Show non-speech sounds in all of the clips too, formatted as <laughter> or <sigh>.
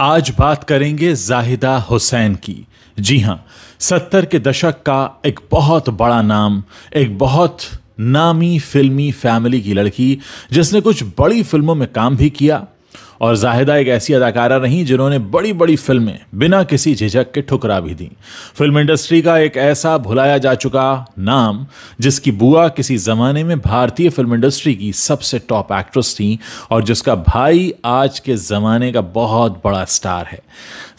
आज बात करेंगे जाहिदा हुसैन की जी हाँ सत्तर के दशक का एक बहुत बड़ा नाम एक बहुत नामी फिल्मी फैमिली की लड़की जिसने कुछ बड़ी फिल्मों में काम भी किया और जाहिदा एक ऐसी अदाकारा रहीं जिन्होंने बड़ी बड़ी फिल्में बिना किसी झिझक के ठुकरा भी दी फिल्म इंडस्ट्री का एक ऐसा भुलाया जा चुका नाम जिसकी बुआ किसी ज़माने में भारतीय फिल्म इंडस्ट्री की सबसे टॉप एक्ट्रेस थी और जिसका भाई आज के ज़माने का बहुत बड़ा स्टार है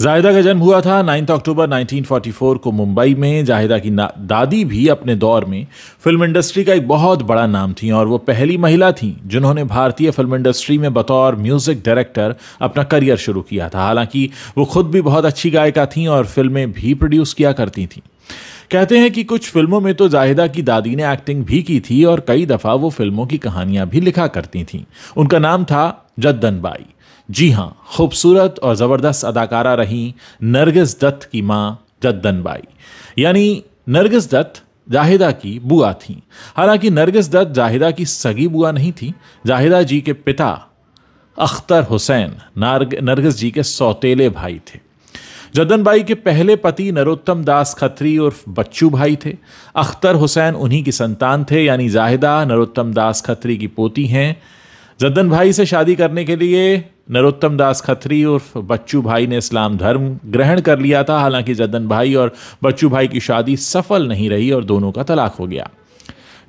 जाहिदा का जन्म हुआ था नाइन्थ अक्टूबर नाइनटीन को मुंबई में जाहिदा की दादी भी अपने दौर में फिल्म इंडस्ट्री का एक बहुत बड़ा नाम थी और वो पहली महिला थी जिन्होंने भारतीय फिल्म इंडस्ट्री में बतौर म्यूज़िक डायरेक्टर डायरेक्टर अपना करियर शुरू किया था हालांकि वो खुद भी बहुत अच्छी गायिका थीं और फिल्में भी प्रोड्यूस किया करती थीं कहते हैं कि कुछ फिल्मों में तो जाहिदा की दादी ने एक्टिंग भी की थी और कई दफ़ा वो फिल्मों की कहानियां भी लिखा करती थीं उनका नाम था जद्दन बाई जी हाँ खूबसूरत और ज़बरदस्त अदाकारा रहीं नरगिस दत्त की माँ जद्दन बाई यानी नरगिस दत्त जाहिदा की बुआ थीं हालांकि नरगिस दत्त जाहिदा की सगी बुआ नहीं थी जाहिदा जी के पिता अख्तर हुसैन नारग नरगस जी के सौतेले भाई थे जदन भाई के पहले पति नरोत्तम दास खत्री उर्फ बच्चू भाई थे अख्तर हुसैन उन्हीं की संतान थे यानी जाहिदा नरोत्तम दास खत्री की पोती हैं जदन भाई से शादी करने के लिए नरोत्तम दास खत्री उर्फ बच्चू भाई ने इस्लाम धर्म ग्रहण कर लिया था हालांकि जदन भाई और बच्चू भाई की शादी सफल नहीं रही और दोनों का तलाक हो गया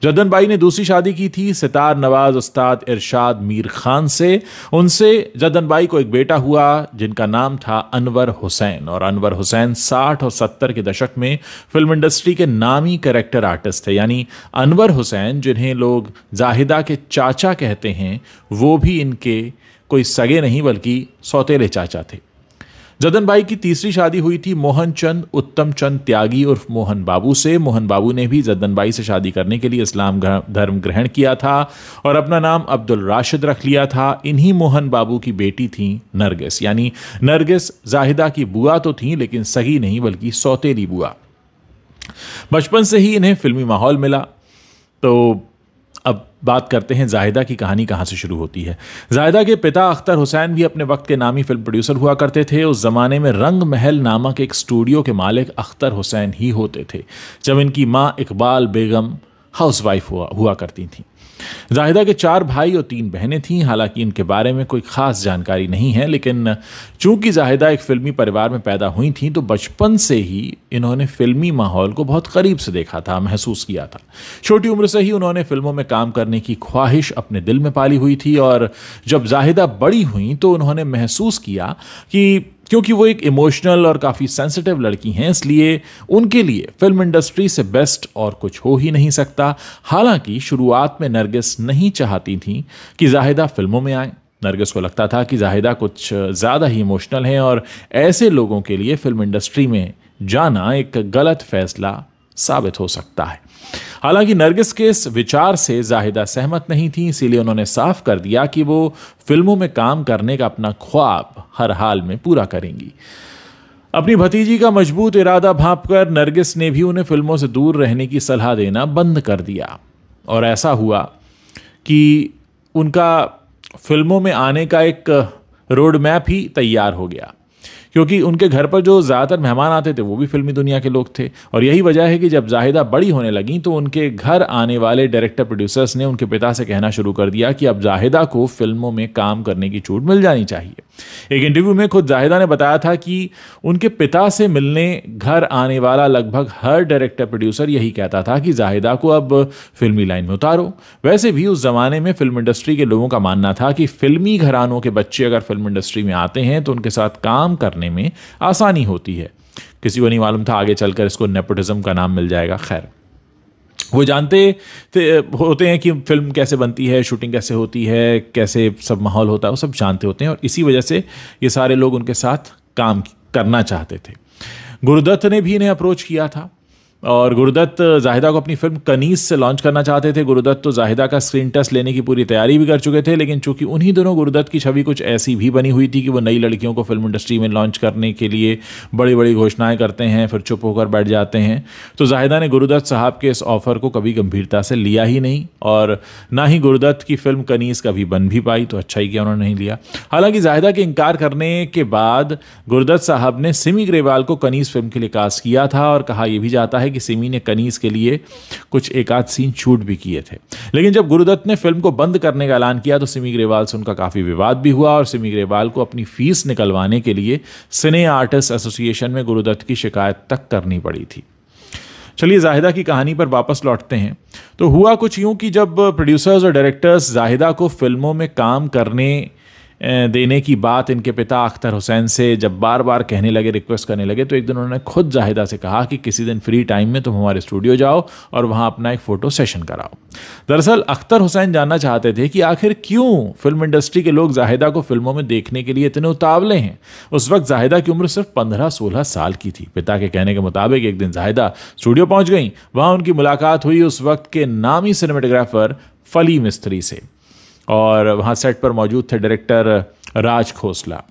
जद्दन बाई ने दूसरी शादी की थी सितार नवाज उस्ताद इरशाद मीर खान से उनसे जद्दन बाई को एक बेटा हुआ जिनका नाम था अनवर हुसैन और अनवर हुसैन 60 और 70 के दशक में फिल्म इंडस्ट्री के नामी करेक्टर आर्टिस्ट थे यानी अनवर हुसैन जिन्हें लोग जाहिदा के चाचा कहते हैं वो भी इनके कोई सगे नहीं बल्कि सौतेले चाचा थे जदन बाई की तीसरी शादी हुई थी मोहन चंद उत्तम चंद त्यागी उर्फ मोहन बाबू से मोहन बाबू ने भी जदन बाई से शादी करने के लिए इस्लाम धर्म ग्रहण किया था और अपना नाम अब्दुल राशिद रख लिया था इन्हीं मोहन बाबू की बेटी थी नरगिस यानी नरगिस जाहिदा की बुआ तो थी लेकिन सगी नहीं बल्कि सौतेली बुआ बचपन से ही इन्हें फिल्मी माहौल मिला तो अब बात करते हैं जाहिदा की कहानी कहाँ से शुरू होती है जाहिदा के पिता अख्तर हुसैन भी अपने वक्त के नामी फिल्म प्रोड्यूसर हुआ करते थे उस ज़माने में रंग महल नामक एक स्टूडियो के मालिक अख्तर हुसैन ही होते थे जब इनकी माँ इकबाल बेगम हाउसवाइफ हुआ हुआ करती थीं जाहिदा के चार भाई और तीन बहनें थीं हालांकि इनके बारे में कोई खास जानकारी नहीं है लेकिन चूंकि जाहिदा एक फिल्मी परिवार में पैदा हुई थीं तो बचपन से ही इन्होंने फिल्मी माहौल को बहुत करीब से देखा था महसूस किया था छोटी उम्र से ही उन्होंने फिल्मों में काम करने की ख्वाहिश अपने दिल में पाली हुई थी और जब जाहिदा बड़ी हुई तो उन्होंने महसूस किया कि क्योंकि वो एक इमोशनल और काफ़ी सेंसिटिव लड़की हैं इसलिए उनके लिए फिल्म इंडस्ट्री से बेस्ट और कुछ हो ही नहीं सकता हालांकि शुरुआत में नरगिस नहीं चाहती थी कि जाहिदा फिल्मों में आए नरगिस को लगता था कि जाहिदा कुछ ज़्यादा ही इमोशनल हैं और ऐसे लोगों के लिए फिल्म इंडस्ट्री में जाना एक गलत फैसला साबित हो सकता है हालांकि नरगिस के इस विचार से जाहिदा सहमत नहीं थी इसीलिए उन्होंने साफ कर दिया कि वो फिल्मों में काम करने का अपना ख्वाब हर हाल में पूरा करेंगी अपनी भतीजी का मजबूत इरादा भाप कर नरगिस ने भी उन्हें फिल्मों से दूर रहने की सलाह देना बंद कर दिया और ऐसा हुआ कि उनका फिल्मों में आने का एक रोड मैप ही तैयार हो गया क्योंकि उनके घर पर जो ज़्यादातर मेहमान आते थे वो भी फिल्मी दुनिया के लोग थे और यही वजह है कि जब जाहिदा बड़ी होने लगी तो उनके घर आने वाले डायरेक्टर प्रोड्यूसर्स ने उनके पिता से कहना शुरू कर दिया कि अब जाहिदा को फिल्मों में काम करने की छूट मिल जानी चाहिए एक इंटरव्यू में खुद जाहिदा ने बताया था कि उनके पिता से मिलने घर आने वाला लगभग हर डायरेक्टर प्रोड्यूसर यही कहता था कि जाहिदा को अब फिल्मी लाइन में उतारो वैसे भी उस ज़माने में फिल्म इंडस्ट्री के लोगों का मानना था कि फिल्मी घरानों के बच्चे अगर फिल्म इंडस्ट्री में आते हैं तो उनके साथ काम करने करने में आसानी होती है किसी को नहीं मालूम था आगे चलकर इसको नेपोटिज्म का नाम मिल जाएगा खैर वो जानते होते हैं कि फिल्म कैसे बनती है शूटिंग कैसे होती है कैसे सब माहौल होता है वो सब जानते होते हैं और इसी वजह से ये सारे लोग उनके साथ काम करना चाहते थे गुरुदत्त ने भी इन्हें अप्रोच किया था और गुरुदत्त जाहिदा को अपनी फिल्म कनीज से लॉन्च करना चाहते थे गुरुदत्त तो जाहिदा का स्क्रीन टेस्ट लेने की पूरी तैयारी भी कर चुके थे लेकिन चूंकि उन्हीं दोनों गुरुदत्त की छवि कुछ ऐसी भी बनी हुई थी कि वो नई लड़कियों को फिल्म इंडस्ट्री में लॉन्च करने के लिए बड़ी बड़ी घोषणाएं करते हैं फिर चुप होकर बैठ जाते हैं तो जाहिदा ने गुरुदत्त साहब के इस ऑफर को कभी गंभीरता से लिया ही नहीं और ना ही गुरुदत्त की फिल्म कनीज कभी बन भी पाई तो अच्छा ही किया उन्होंने नहीं लिया हालांकि जाहिदा के इनकार करने के बाद गुरुदत्त साहब ने सिमी ग्रेवाल को कनीज फिल्म के लिए कास्ट किया था और कहा यह भी जाता है कि सिमी ने कनीज के लिए कुछ एक आध सीन शूट भी किए थे लेकिन जब गुरुदत्त ने फिल्म को बंद करने का ऐलान किया तो सिमी ग्रेवाल से उनका काफ़ी विवाद भी हुआ और सिमी ग्रेवाल को अपनी फीस निकलवाने के लिए सिने आर्टिस्ट एसोसिएशन में गुरुदत्त की शिकायत तक करनी पड़ी थी चलिए जाहिदा की कहानी पर वापस लौटते हैं तो हुआ कुछ यूं कि जब प्रोड्यूसर्स और डायरेक्टर्स जाहिदा को फिल्मों में काम करने देने की बात इनके पिता अख्तर हुसैन से जब बार बार कहने लगे रिक्वेस्ट करने लगे तो एक दिन उन्होंने खुद जाहिदा से कहा कि किसी दिन फ्री टाइम में तुम हमारे स्टूडियो जाओ और वहाँ अपना एक फ़ोटो सेशन कराओ दरअसल अख्तर हुसैन जानना चाहते थे कि आखिर क्यों फिल्म इंडस्ट्री के लोग जाहिदा को फिल्मों में देखने के लिए इतने उतावले हैं उस वक्त जाहिदा की उम्र सिर्फ पंद्रह सोलह साल की थी पिता के कहने के मुताबिक एक दिन जाहिदा स्टूडियो पहुँच गई वहाँ उनकी मुलाकात हुई उस वक्त के नामी सिनेमाटोग्राफर फली मिस्त्री से और वहाँ सेट पर मौजूद थे डायरेक्टर राज खोसला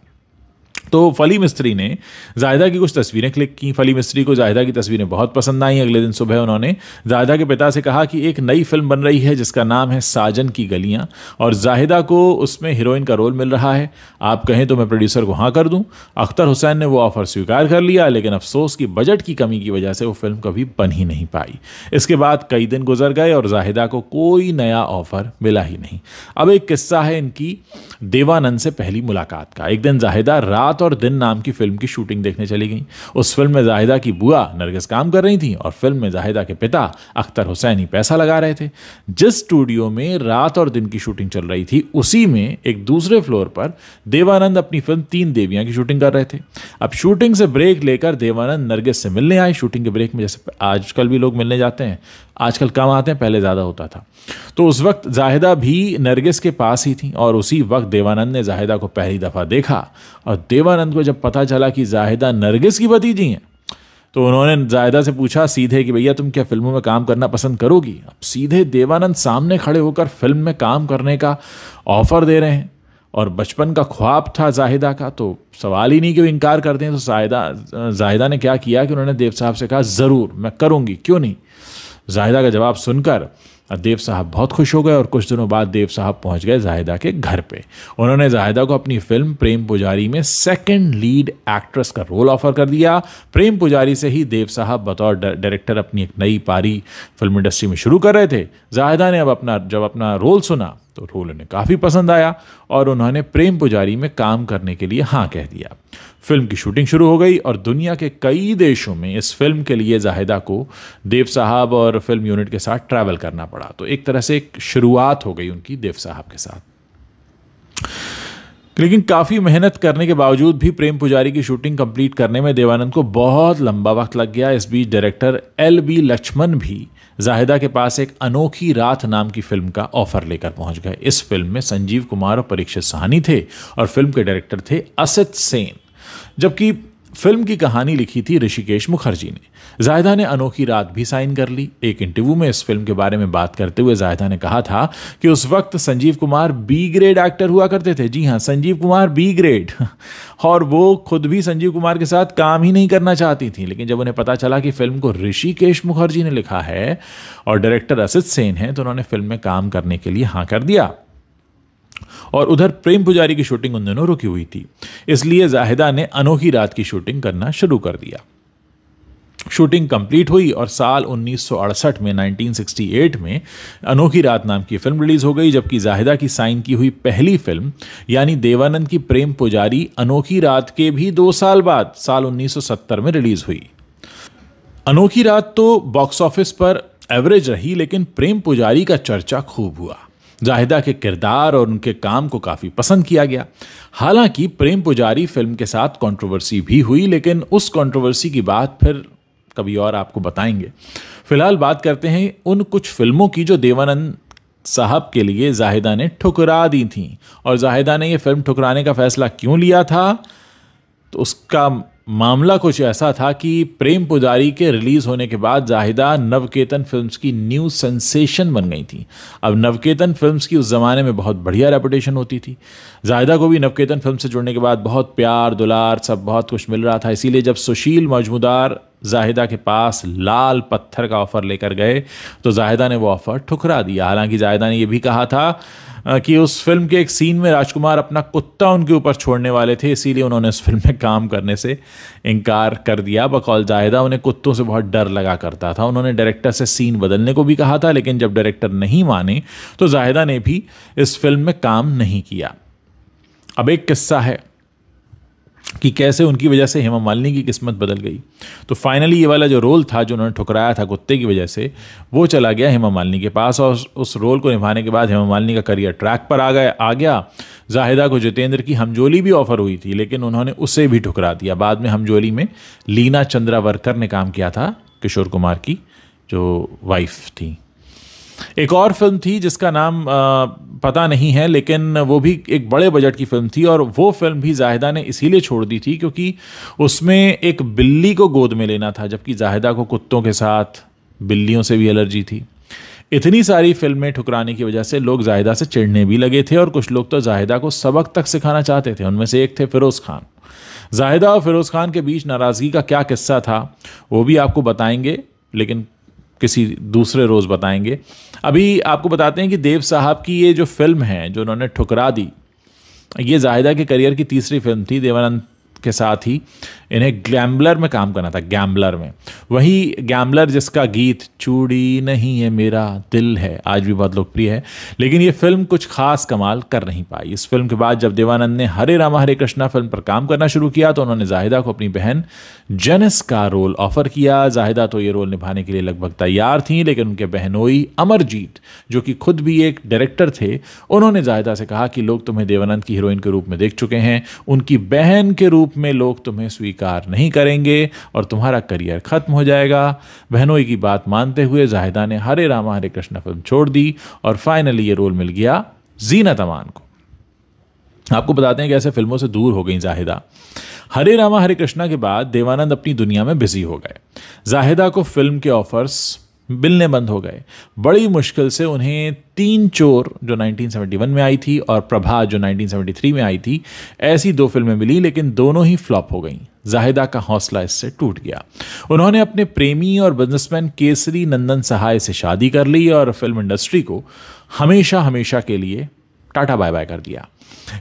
तो फली मिस्त्री ने जायदा की कुछ तस्वीरें क्लिक की फली मिस्त्री को जायदा की तस्वीरें बहुत पसंद आई अगले दिन सुबह उन्होंने जायदा के पिता से कहा कि एक नई फिल्म बन रही है जिसका नाम है साजन की गलियाँ और जाहिदा को उसमें हीरोइन का रोल मिल रहा है आप कहें तो मैं प्रोड्यूसर को हाँ कर दूँ अख्तर हुसैन ने वो ऑफ़र स्वीकार कर लिया लेकिन अफसोस की बजट की कमी की वजह से वो फिल्म कभी बन ही नहीं पाई इसके बाद कई दिन गुजर गए और जाहिदा को कोई नया ऑफ़र मिला ही नहीं अब एक किस्सा है इनकी देवानंद से पहली मुलाकात का एक दिन जाहिदा रात और दिन नाम की फिल्म की शूटिंग देखने चली गई उस फिल्म में जाहिदा की बुआ नरगिस काम कर रही थी और फिल्म में जाहिदा के पिता अख्तर हुसैनी पैसा लगा रहे थे जिस स्टूडियो में रात और दिन की शूटिंग चल रही थी उसी में एक दूसरे फ्लोर पर देवानंद अपनी फिल्म तीन देवियाँ की शूटिंग कर रहे थे अब शूटिंग से ब्रेक लेकर देवानंद नरगिस से मिलने आए शूटिंग के ब्रेक में जैसे आजकल भी लोग मिलने जाते हैं आजकल कम आते हैं पहले ज़्यादा होता था तो उस वक्त जाहिदा भी नरगिस के पास ही थी और उसी वक्त देवानंद ने जाहिदा को पहली दफ़ा देखा और देवा शिवानंद को जब पता चला कि जाहिदा नरगिस की भतीजी हैं तो उन्होंने जाहिदा से पूछा सीधे कि भैया तुम क्या फिल्मों में काम करना पसंद करोगी अब सीधे देवानंद सामने खड़े होकर फिल्म में काम करने का ऑफर दे रहे हैं और बचपन का ख्वाब था जाहिदा का तो सवाल ही नहीं कि वो इनकार कर दें तो जाहिदा जाहिदा ने क्या किया कि उन्होंने देव साहब से कहा ज़रूर मैं करूँगी क्यों नहीं जाहिदा का जवाब सुनकर देव साहब बहुत खुश हो गए और कुछ दिनों बाद देव साहब पहुंच गए जाहिदा के घर पे उन्होंने जाहिदा को अपनी फिल्म प्रेम पुजारी में सेकंड लीड एक्ट्रेस का रोल ऑफर कर दिया प्रेम पुजारी से ही देव साहब बतौर डायरेक्टर अपनी एक नई पारी फिल्म इंडस्ट्री में शुरू कर रहे थे जाहिदा ने अब अपना जब अपना रोल सुना तो ठोलो उन्हें काफ़ी पसंद आया और उन्होंने प्रेम पुजारी में काम करने के लिए हाँ कह दिया फिल्म की शूटिंग शुरू हो गई और दुनिया के कई देशों में इस फिल्म के लिए जाहिदा को देव साहब और फिल्म यूनिट के साथ ट्रैवल करना पड़ा तो एक तरह से एक शुरुआत हो गई उनकी देव साहब के साथ लेकिन काफ़ी मेहनत करने के बावजूद भी प्रेम पुजारी की शूटिंग कंप्लीट करने में देवानंद को बहुत लंबा वक्त लग गया इस बीच डायरेक्टर एल बी लक्ष्मण भी जाहिदा के पास एक अनोखी रात नाम की फिल्म का ऑफर लेकर पहुंच गए इस फिल्म में संजीव कुमार और परीक्षित सहानी थे और फिल्म के डायरेक्टर थे असित सेन जबकि फिल्म की कहानी लिखी थी ऋषिकेश मुखर्जी ने जायदा ने अनोखी रात भी साइन कर ली एक इंटरव्यू में इस फिल्म के बारे में बात करते हुए जायदा ने कहा था कि उस वक्त Sanjeev Kumar B grade actor हुआ करते थे जी हाँ संजीव कुमार बी ग्रेड <laughs> और वो खुद भी संजीव कुमार के साथ काम ही नहीं करना चाहती थी लेकिन जब उन्हें पता चला कि फिल्म को ऋषिकेश मुखर्जी ने लिखा है और डायरेक्टर असित सेन है तो उन्होंने फिल्म में काम करने के लिए हाँ कर दिया और उधर प्रेम पुजारी की शूटिंग उन दिनों रुकी हुई थी इसलिए जाहिदा ने अनोखी रात की शूटिंग करना शुरू कर दिया शूटिंग कंप्लीट हुई और साल 1968 में 1968 में अनोखी रात नाम की फिल्म रिलीज़ हो गई जबकि जाहिदा की साइन की हुई पहली फिल्म यानी देवानंद की प्रेम पुजारी अनोखी रात के भी दो साल बाद साल 1970 में रिलीज़ हुई अनोखी रात तो बॉक्स ऑफिस पर एवरेज रही लेकिन प्रेम पुजारी का चर्चा खूब हुआ जाहिदा के किरदार और उनके काम को काफ़ी पसंद किया गया हालांकि प्रेम पुजारी फिल्म के साथ कंट्रोवर्सी भी हुई लेकिन उस कंट्रोवर्सी की बात फिर कभी और आपको बताएंगे फिलहाल बात करते हैं उन कुछ फिल्मों की जो देवानंद साहब के लिए जाहिदा ने ठुकरा दी थी और जाहिदा ने यह फिल्म ठुकराने का फैसला क्यों लिया था तो उसका मामला कुछ ऐसा था कि प्रेम पुजारी के रिलीज़ होने के बाद जाहिदा नवकेतन फिल्म्स की न्यू सेंसेशन बन गई थी अब नवकेतन फिल्म्स की उस ज़माने में बहुत बढ़िया रेपुटेशन होती थी जाहिदा को भी नवकेतन फिल्म से जुड़ने के बाद बहुत प्यार दुलार सब बहुत कुछ मिल रहा था इसीलिए जब सुशील मजमूदार जाहिदा के पास लाल पत्थर का ऑफ़र लेकर गए तो जाहिदा ने वो ऑफ़र ठुकरा दिया हालांकि जाहिदा ने यह भी कहा था कि उस फिल्म के एक सीन में राजकुमार अपना कुत्ता उनके ऊपर छोड़ने वाले थे इसीलिए उन्होंने उस फिल्म में काम करने से इनकार कर दिया बकौल जाहिदा उन्हें कुत्तों से बहुत डर लगा करता था उन्होंने डायरेक्टर से सीन बदलने को भी कहा था लेकिन जब डायरेक्टर नहीं माने तो जाहिदा ने भी इस फिल्म में काम नहीं किया अब एक किस्सा है कि कैसे उनकी वजह से हेमा मालिनी की किस्मत बदल गई तो फाइनली ये वाला जो रोल था जो उन्होंने ठुकराया था कुत्ते की वजह से वो चला गया हेमा मालिनी के पास और उस रोल को निभाने के बाद हेमा मालिनी का करियर ट्रैक पर आ गया आ गया जाहिदा को जितेंद्र की हमजोली भी ऑफर हुई थी लेकिन उन्होंने उसे भी ठुकरा दिया बाद में हमजोली में लीना चंद्रावरकर ने काम किया था किशोर कुमार की जो वाइफ थी एक और फिल्म थी जिसका नाम पता नहीं है लेकिन वो भी एक बड़े बजट की फिल्म थी और वो फिल्म भी जाहिदा ने इसीलिए छोड़ दी थी क्योंकि उसमें एक बिल्ली को गोद में लेना था जबकि जाहिदा को कुत्तों के साथ बिल्लियों से भी एलर्जी थी इतनी सारी फिल्में ठुकराने की वजह से लोग जाहिदा से चिढ़ने भी लगे थे और कुछ लोग तो जाहिदा को सबक तक सिखाना चाहते थे उनमें से एक थे फिरोज़ खान जाहिदा और फिरोज़ खान के बीच नाराज़गी का क्या किस्सा था वो भी आपको बताएंगे लेकिन किसी दूसरे रोज़ बताएंगे अभी आपको बताते हैं कि देव साहब की ये जो फिल्म है जो उन्होंने ठुकरा दी ये जाहिदा के करियर की तीसरी फिल्म थी देवानंद के साथ ही इन्हें ग्लैम्बलर में काम करना था गैम्बलर में वही गैम्बलर जिसका गीत चूड़ी नहीं है मेरा दिल है आज भी बहुत लोकप्रिय है लेकिन ये फिल्म कुछ खास कमाल कर नहीं पाई इस फिल्म के बाद जब देवानंद ने हरे रामा हरे कृष्णा फिल्म पर काम करना शुरू किया तो उन्होंने जाहिदा को अपनी बहन जेनिस का रोल ऑफर किया जाहिदा तो ये रोल निभाने के लिए लगभग तैयार थी लेकिन उनके बहनोई अमरजीत जो कि खुद भी एक डायरेक्टर थे उन्होंने जाहिदा से कहा कि लोग तुम्हें देवानंद की हीरोइन के रूप में देख चुके हैं उनकी बहन के रूप में लोग तुम्हें स्वीकार नहीं करेंगे और तुम्हारा करियर खत्म हो जाएगा बहनोई की बात मानते हुए जाहिदा ने हरे रामा हरे कृष्णा फिल्म छोड़ दी और फाइनली ये रोल मिल गया जीना तमान को आपको बताते हैं कि ऐसे फिल्मों से दूर हो गई जाहिदा हरे रामा हरे कृष्णा के बाद देवानंद अपनी दुनिया में बिजी हो गए जाहिदा को फिल्म के ऑफर्स मिलने बंद हो गए बड़ी मुश्किल से उन्हें तीन चोर जो 1971 में आई थी और प्रभा जो 1973 में आई थी ऐसी दो फिल्में मिली लेकिन दोनों ही फ्लॉप हो गईं जाहिदा का हौसला इससे टूट गया उन्होंने अपने प्रेमी और बिजनेसमैन केसरी नंदन सहाय से शादी कर ली और फिल्म इंडस्ट्री को हमेशा हमेशा के लिए टाटा बाय बाय कर दिया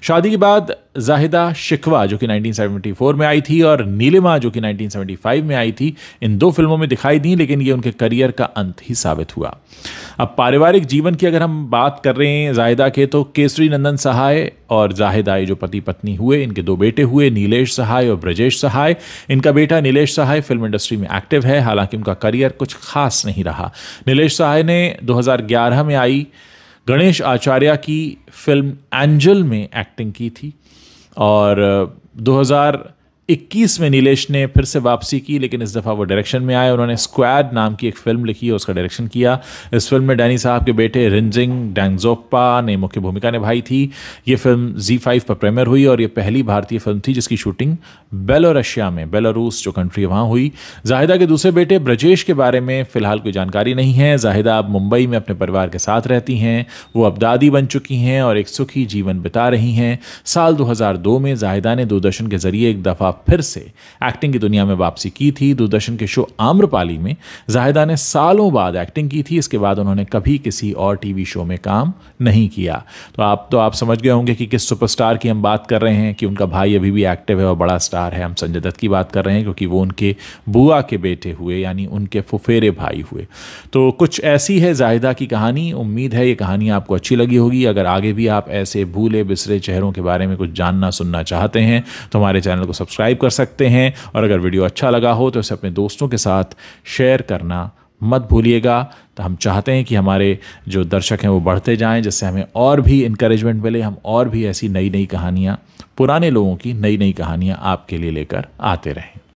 शादी के बाद जाहिदा शिकवा जो कि 1974 में आई थी और नीलिमा जो कि 1975 में आई थी इन दो फिल्मों में दिखाई दी लेकिन ये उनके करियर का अंत ही साबित हुआ अब पारिवारिक जीवन की अगर हम बात कर रहे हैं जाहिदा के तो केसरी नंदन सहाय और जाहिदा ये जो पति पत्नी हुए इनके दो बेटे हुए नीलेश सहाय और ब्रजेश सहाय इनका बेटा नीलेश सहाय फिल्म इंडस्ट्री में एक्टिव है हालांकि उनका करियर कुछ खास नहीं रहा नीलेश सहाय ने दो में आई गणेश आचार्य की फिल्म एंजल में एक्टिंग की थी और 2000 21 में नीलेश ने फिर से वापसी की लेकिन इस दफ़ा वो डायरेक्शन में आए उन्होंने स्क्वाड नाम की एक फिल्म लिखी और उसका डायरेक्शन किया इस फिल्म में डैनी साहब के बेटे रिंजिंग डैंगजोपा ने मुख्य भूमिका निभाई थी ये फिल्म जी फाइव पर प्रेमर हुई और ये पहली भारतीय फिल्म थी जिसकी शूटिंग बेलोरशिया में बेलारूस जो कंट्री है वहाँ हुई जाहिदा के दूसरे बेटे ब्रजेश के बारे में फ़िलहाल कोई जानकारी नहीं है जाहिदा अब मुंबई में अपने परिवार के साथ रहती हैं वो अब दादी बन चुकी हैं और एक सुखी जीवन बिता रही हैं साल दो में जाहिदा ने दूरदर्शन के जरिए एक दफ़ा फिर से एक्टिंग की दुनिया में वापसी की थी दूरदर्शन के शो आम्रपाली में जाहिदा ने सालों बाद एक्टिंग की थी इसके बाद उन्होंने कभी किसी और टीवी शो में काम नहीं किया तो आप तो आप समझ गए होंगे कि किस सुपरस्टार की हम बात कर रहे हैं कि उनका भाई अभी भी एक्टिव है और बड़ा स्टार है हम संजय दत्त की बात कर रहे हैं क्योंकि वो उनके बुआ के बेटे हुए यानी उनके फुफेरे भाई हुए तो कुछ ऐसी है जाहिदा की कहानी उम्मीद है ये कहानी आपको अच्छी लगी होगी अगर आगे भी आप ऐसे भूले बिसरे चेहरों के बारे में कुछ जानना सुनना चाहते हैं तो हमारे चैनल को सब्सक्राइब सब्सक्राइब कर सकते हैं और अगर वीडियो अच्छा लगा हो तो इसे अपने दोस्तों के साथ शेयर करना मत भूलिएगा तो हम चाहते हैं कि हमारे जो दर्शक हैं वो बढ़ते जाएं जिससे हमें और भी इनक्रेजमेंट मिले हम और भी ऐसी नई नई कहानियाँ पुराने लोगों की नई नई कहानियाँ आपके लिए लेकर आते रहें